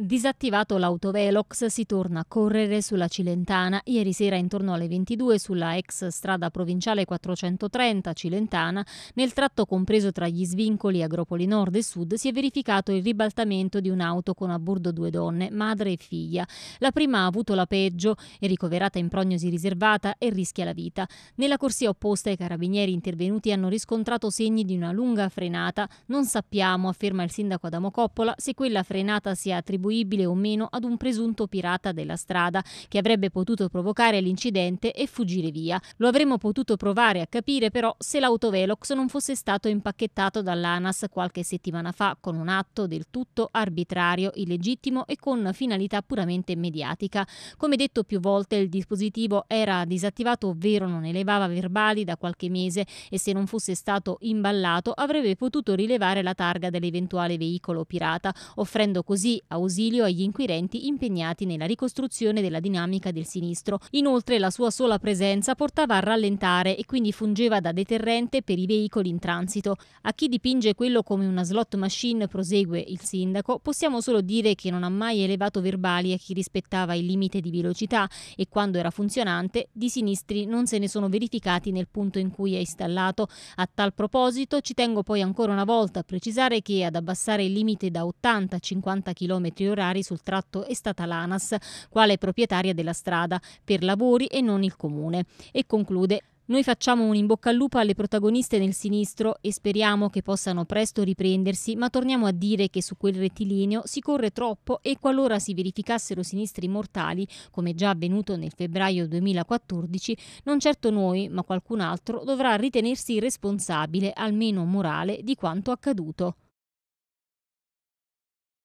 Disattivato l'autovelox si torna a correre sulla Cilentana. Ieri sera intorno alle 22 sulla ex strada provinciale 430 Cilentana, nel tratto compreso tra gli svincoli Agropoli Nord e Sud, si è verificato il ribaltamento di un'auto con a bordo due donne, madre e figlia. La prima ha avuto la peggio, è ricoverata in prognosi riservata e rischia la vita. Nella corsia opposta i carabinieri intervenuti hanno riscontrato segni di una lunga frenata. Non sappiamo, afferma il sindaco Adamo Coppola, se quella frenata sia attribuita attribuibile o meno ad un presunto pirata della strada che avrebbe potuto provocare l'incidente e fuggire via. Lo avremmo potuto provare a capire però se l'autovelox non fosse stato impacchettato dall'ANAS qualche settimana fa con un atto del tutto arbitrario, illegittimo e con finalità puramente mediatica. Come detto più volte il dispositivo era disattivato ovvero non elevava verbali da qualche mese e se non fosse stato imballato avrebbe potuto rilevare la targa dell'eventuale veicolo pirata, offrendo così a Usi ausilio agli inquirenti impegnati nella ricostruzione della dinamica del sinistro. Inoltre la sua sola presenza portava a rallentare e quindi fungeva da deterrente per i veicoli in transito. A chi dipinge quello come una slot machine, prosegue il sindaco, possiamo solo dire che non ha mai elevato verbali a chi rispettava il limite di velocità e quando era funzionante di sinistri non se ne sono verificati nel punto in cui è installato. A tal proposito ci tengo poi ancora una volta a precisare che ad abbassare il limite da 80 a 50 km orari sul tratto è stata l'ANAS, quale proprietaria della strada, per lavori e non il comune. E conclude noi facciamo un in bocca al lupo alle protagoniste nel sinistro e speriamo che possano presto riprendersi, ma torniamo a dire che su quel rettilineo si corre troppo e qualora si verificassero sinistri mortali, come già avvenuto nel febbraio 2014, non certo noi, ma qualcun altro dovrà ritenersi responsabile, almeno morale, di quanto accaduto.